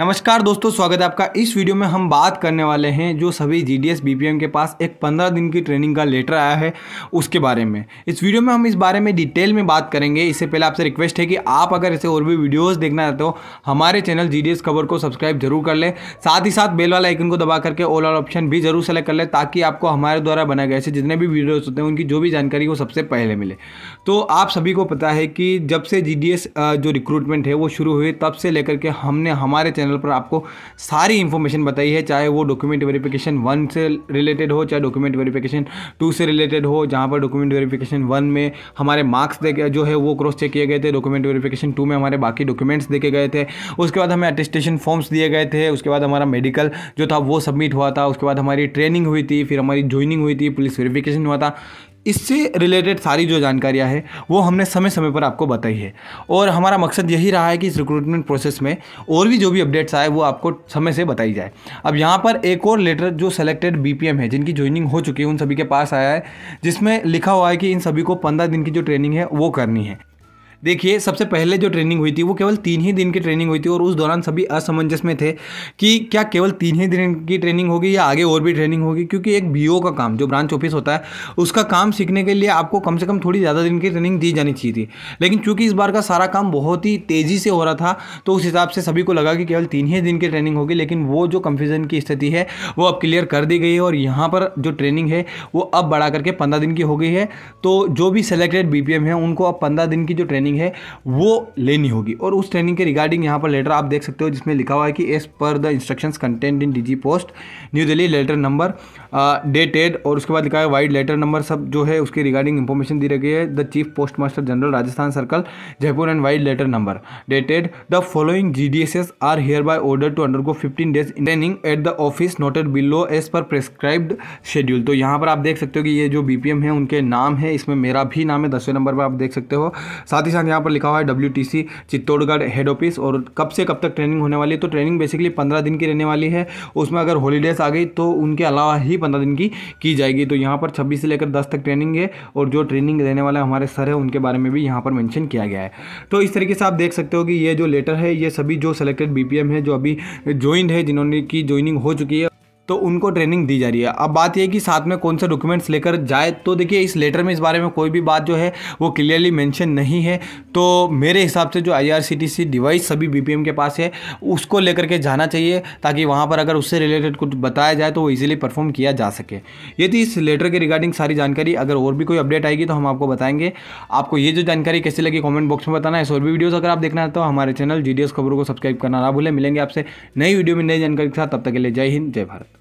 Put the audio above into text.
नमस्कार दोस्तों स्वागत है आपका इस वीडियो में हम बात करने वाले हैं जो सभी जी डी के पास एक 15 दिन की ट्रेनिंग का लेटर आया है उसके बारे में इस वीडियो में हम इस बारे में डिटेल में बात करेंगे इससे पहले आपसे रिक्वेस्ट है कि आप अगर ऐसे और भी वीडियोस देखना चाहते हो हमारे चैनल जी खबर को सब्सक्राइब जरूर कर लें साथ ही साथ बेल वाला आइकन को दबा करके ऑल ऑल ऑप्शन भी जरूर सेलेक्ट कर लें ताकि आपको हमारे द्वारा बनाए गए ऐसे जितने भी वीडियोज़ होते हैं उनकी जो भी जानकारी वो सबसे पहले मिले तो आप सभी को पता है कि जब से जी जो रिक्रूटमेंट है वो शुरू हुई तब से लेकर के हमने हमारे चैनल चैनल पर आपको सारी इन्फॉर्मेशन बताई है चाहे वो डॉक्यूमेंट वेरिफिकेशन वन से रिलेटेड हो चाहे डॉक्यूमेंट वेरिफिकेशन टू से रिलेटेड हो जहाँ पर डॉक्यूमेंट वेरिफिकेशन वन में हमारे मार्क्स देखे जो है वो क्रॉस चेक किए गए थे डॉक्यूमेंट वेरिफिकेशन टू में हमारे बाकी डॉक्यूमेंट्स देखे गए थे उसके बाद हमें अटेस्टेशन फॉर्म्स दिए गए थे उसके बाद हमारा मेडिकल जो था वो सबमिट हुआ था उसके बाद हमारी ट्रेनिंग हुई थी फिर हमारी ज्वाइनिंग हुई थी पुलिस वेरिफिकेशन हुआ था इससे रिलेटेड सारी जो जानकारियाँ है वो हमने समय समय पर आपको बताई है और हमारा मकसद यही रहा है कि इस रिक्रूटमेंट प्रोसेस में और भी जो भी अपडेट्स आए वो आपको समय से बताई जाए अब यहाँ पर एक और लेटर जो सेलेक्टेड बी है जिनकी ज्वाइनिंग हो चुकी है उन सभी के पास आया है जिसमें लिखा हुआ है कि इन सभी को पंद्रह दिन की जो ट्रेनिंग है वो करनी है देखिए सबसे पहले जो ट्रेनिंग हुई थी वो केवल तीन ही दिन की ट्रेनिंग हुई थी और उस दौरान सभी असमंजस में थे कि क्या केवल तीन ही दिन की ट्रेनिंग होगी या आगे और भी ट्रेनिंग होगी क्योंकि एक बी का काम जो ब्रांच ऑफिस होता है उसका काम सीखने के लिए आपको कम से कम थोड़ी ज़्यादा दिन की ट्रेनिंग दी जानी चाहिए थी लेकिन चूंकि इस बार का सारा काम बहुत ही तेज़ी से हो रहा था तो उस हिसाब से सभी को लगा कि केवल तीन ही दिन की ट्रेनिंग होगी लेकिन वो जो कन्फ्यूज़न की स्थिति है वो अब क्लियर कर दी गई है और यहाँ पर जो ट्रेनिंग है वो अब बढ़ा करके पंद्रह दिन की हो गई है तो जो भी सेलेक्टेड बी है उनको अब पंद्रह दिन की जो ट्रेनिंग ट्रेनिंग है वो लेनी होगी और उस ट्रेनिंग के रिगार्डिंग यहाँ पर लेटर आप देख सकते हो जिसमें लिखा हुआ है कि as per the instructions contained in DG post new Delhi letter number dated और उसके बाद लिखा है वाइड लेटर नंबर सब जो है उसके रिगार्डिंग इंफॉर्मेशन दी रखी है the chief post master general Rajasthan circle Jaipur and vide letter number dated the following G D S S R hereby order to undergo fifteen days training at the office noted below as per prescribed schedule तो यहाँ पर आप देख सकते हो कि ये जो बी पी एम है उनके नाम है इसमें मेरा भी नाम है दसवें नंबर पर आप देख सकते हो साथ ही साथ साथ यहाँ पर लिखा हुआ है डब्ल्यू चित्तौड़गढ़ हेड ऑफिस और कब से कब तक ट्रेनिंग होने वाली है तो ट्रेनिंग बेसिकली पंद्रह दिन की रहने वाली है उसमें अगर हॉलीडेज आ गई तो उनके अलावा ही पंद्रह दिन की की जाएगी तो यहाँ पर छब्बीस से लेकर दस तक ट्रेनिंग है और जो ट्रेनिंग देने वाले हमारे सर है उनके बारे में भी यहाँ पर मैंशन किया गया है तो इस तरीके से आप देख सकते हो कि ये जो लेटर है ये सभी जो सेलेक्टेड बी है जो अभी ज्वाइंड है जिन्होंने की ज्वाइनिंग हो चुकी है तो उनको ट्रेनिंग दी जा रही है अब बात यह कि साथ में कौन से डॉक्यूमेंट्स लेकर जाए तो देखिए इस लेटर में इस बारे में कोई भी बात जो है वो क्लियरली मेंशन नहीं है तो मेरे हिसाब से जो आईआरसीटीसी डिवाइस सभी बीपीएम के पास है उसको लेकर के जाना चाहिए ताकि वहाँ पर अगर उससे रिलेटेड कुछ बताया जाए तो वो ईजिली परफॉर्म किया जा सके ये थी इस लेटर के रिगार्डिंग सारी जानकारी अगर और भी कोई अपडेट आएगी तो हम आपको बताएंगे आपको ये जो जानकारी कैसी लगी कॉमेंट बॉक्स में बताना है और भी वीडियोज़ अगर आप देखना चाहते हो हमारे चैनल जी खबरों को सब्सक्राइब करना ना भूलें मिलेंगे आपसे नई वीडियो में नई जानकारी के साथ तब तक के लिए जय हिंद जय भारत